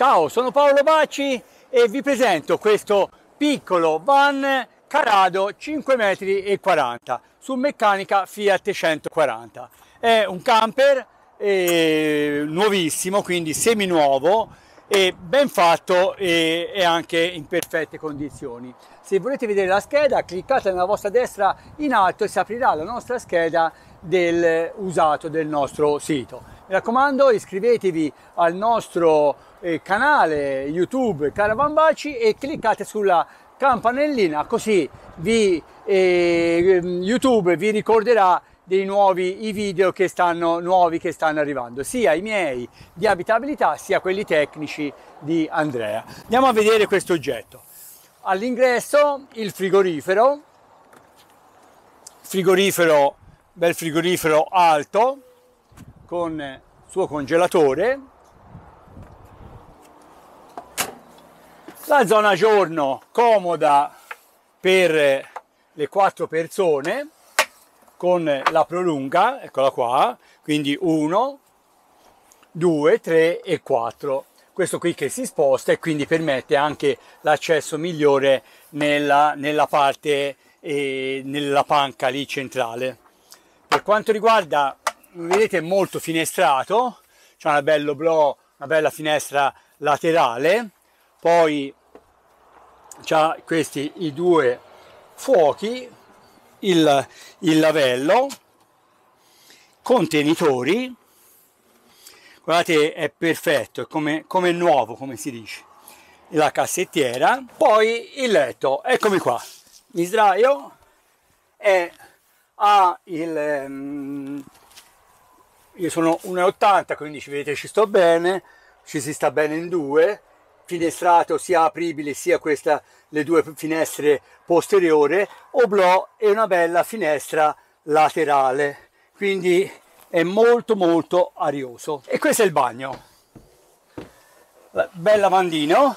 Ciao, sono Paolo Bacci e vi presento questo piccolo van Carado 5,40 metri su meccanica Fiat 140. È un camper eh, nuovissimo, quindi seminuovo e ben fatto e, e anche in perfette condizioni. Se volete vedere la scheda, cliccate nella vostra destra in alto e si aprirà la nostra scheda del usato del nostro sito. Mi raccomando iscrivetevi al nostro eh, canale YouTube Caravan Baci e cliccate sulla campanellina così vi, eh, YouTube vi ricorderà dei nuovi i video che stanno, nuovi che stanno arrivando, sia i miei di abitabilità sia quelli tecnici di Andrea. Andiamo a vedere questo oggetto. All'ingresso il frigorifero, frigorifero, bel frigorifero alto con suo congelatore. La zona giorno comoda per le quattro persone con la prolunga, eccola qua, quindi 1, 2, 3 e 4. Questo qui che si sposta e quindi permette anche l'accesso migliore nella, nella parte, eh, nella panca lì centrale. Per quanto riguarda vedete è molto finestrato, c'è una bello blò una bella finestra laterale, poi c'ha questi i due fuochi, il, il lavello, contenitori, guardate è perfetto, è come, come nuovo come si dice, la cassettiera, poi il letto, eccomi qua, mi sdraio e ha il... Um, io sono 1,80 quindi ci vedete ci sto bene ci si sta bene in due finestrato sia apribile sia questa le due finestre posteriore oblò e una bella finestra laterale quindi è molto molto arioso e questo è il bagno bel lavandino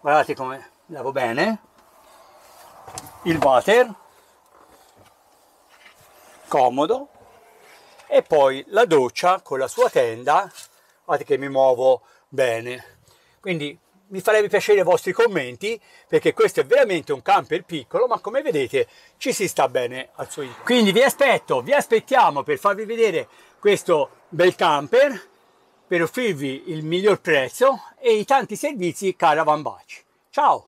guardate come lavo bene il water comodo e poi la doccia con la sua tenda guardate che mi muovo bene quindi mi farebbe piacere i vostri commenti perché questo è veramente un camper piccolo ma come vedete ci si sta bene al suo interno quindi vi aspetto vi aspettiamo per farvi vedere questo bel camper per offrirvi il miglior prezzo e i tanti servizi caravan baci ciao